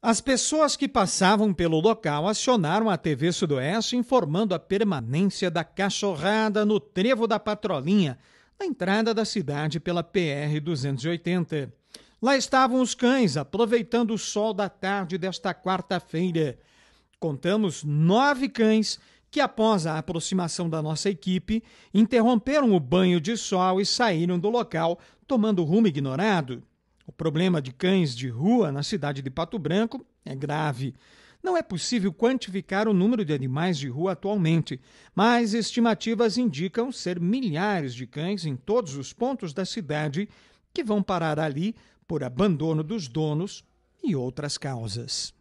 As pessoas que passavam pelo local acionaram a TV Sudoeste informando a permanência da cachorrada no trevo da Patrolinha, na entrada da cidade pela PR 280. Lá estavam os cães aproveitando o sol da tarde desta quarta-feira. Contamos nove cães que, após a aproximação da nossa equipe, interromperam o banho de sol e saíram do local, tomando rumo ignorado. O problema de cães de rua na cidade de Pato Branco é grave. Não é possível quantificar o número de animais de rua atualmente, mas estimativas indicam ser milhares de cães em todos os pontos da cidade que vão parar ali por abandono dos donos e outras causas.